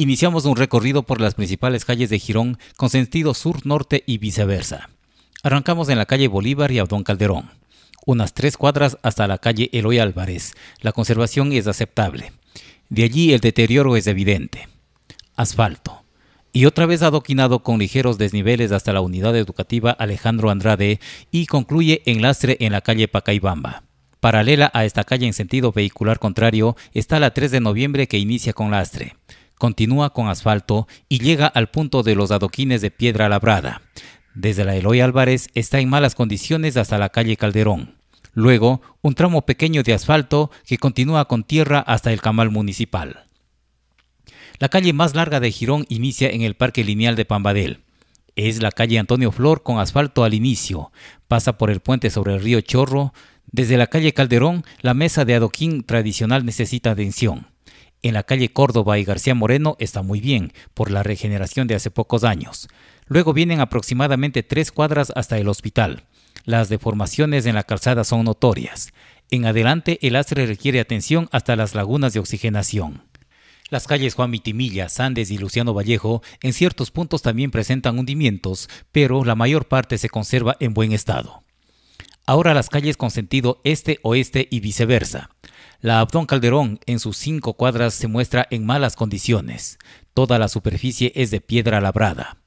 Iniciamos un recorrido por las principales calles de Girón con sentido sur-norte y viceversa. Arrancamos en la calle Bolívar y Abdón Calderón, unas tres cuadras hasta la calle Eloy Álvarez. La conservación es aceptable. De allí el deterioro es evidente. Asfalto. Y otra vez adoquinado con ligeros desniveles hasta la unidad educativa Alejandro Andrade y concluye en lastre en la calle Pacaybamba. Paralela a esta calle en sentido vehicular contrario está la 3 de noviembre que inicia con lastre continúa con asfalto y llega al punto de los adoquines de piedra labrada. Desde la Eloy Álvarez está en malas condiciones hasta la calle Calderón. Luego, un tramo pequeño de asfalto que continúa con tierra hasta el camal municipal. La calle más larga de Girón inicia en el Parque Lineal de Pambadel. Es la calle Antonio Flor con asfalto al inicio. Pasa por el puente sobre el río Chorro. Desde la calle Calderón, la mesa de adoquín tradicional necesita atención en la calle Córdoba y García Moreno está muy bien por la regeneración de hace pocos años. Luego vienen aproximadamente tres cuadras hasta el hospital. Las deformaciones en la calzada son notorias. En adelante el astre requiere atención hasta las lagunas de oxigenación. Las calles Juan Mitimilla, Sandes y Luciano Vallejo en ciertos puntos también presentan hundimientos, pero la mayor parte se conserva en buen estado. Ahora las calles con sentido este-oeste y viceversa. La Abdón Calderón en sus cinco cuadras se muestra en malas condiciones. Toda la superficie es de piedra labrada.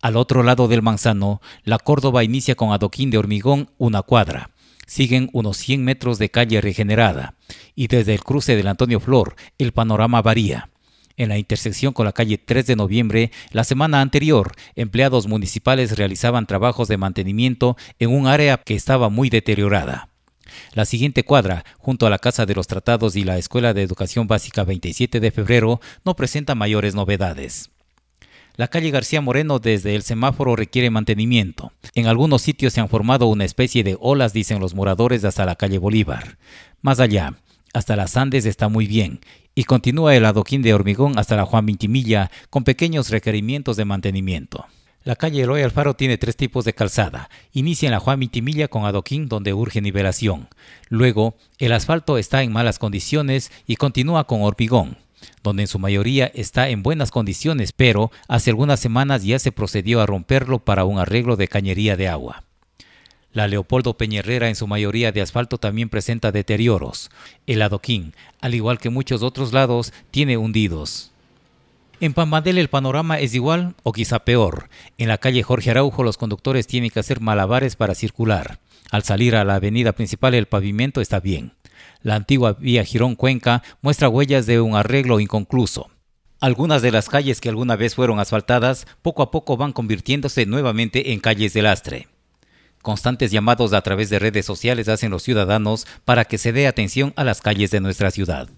Al otro lado del manzano, la Córdoba inicia con adoquín de hormigón una cuadra. Siguen unos 100 metros de calle regenerada. Y desde el cruce del Antonio Flor, el panorama varía en la intersección con la calle 3 de noviembre, la semana anterior, empleados municipales realizaban trabajos de mantenimiento en un área que estaba muy deteriorada. La siguiente cuadra, junto a la Casa de los Tratados y la Escuela de Educación Básica 27 de febrero, no presenta mayores novedades. La calle García Moreno desde el semáforo requiere mantenimiento. En algunos sitios se han formado una especie de olas, dicen los moradores, hasta la calle Bolívar. Más allá, hasta las Andes está muy bien, y continúa el adoquín de hormigón hasta la Juan Vintimilla, con pequeños requerimientos de mantenimiento. La calle Eloy Alfaro tiene tres tipos de calzada. Inicia en la Juan Mitimilla con adoquín donde urge nivelación. Luego, el asfalto está en malas condiciones y continúa con hormigón, donde en su mayoría está en buenas condiciones, pero hace algunas semanas ya se procedió a romperlo para un arreglo de cañería de agua. La Leopoldo Peñerrera en su mayoría de asfalto también presenta deterioros. El adoquín, al igual que muchos otros lados, tiene hundidos. En Pamadel el panorama es igual o quizá peor. En la calle Jorge Araujo los conductores tienen que hacer malabares para circular. Al salir a la avenida principal el pavimento está bien. La antigua vía Girón Cuenca muestra huellas de un arreglo inconcluso. Algunas de las calles que alguna vez fueron asfaltadas poco a poco van convirtiéndose nuevamente en calles de lastre. Constantes llamados a través de redes sociales hacen los ciudadanos para que se dé atención a las calles de nuestra ciudad.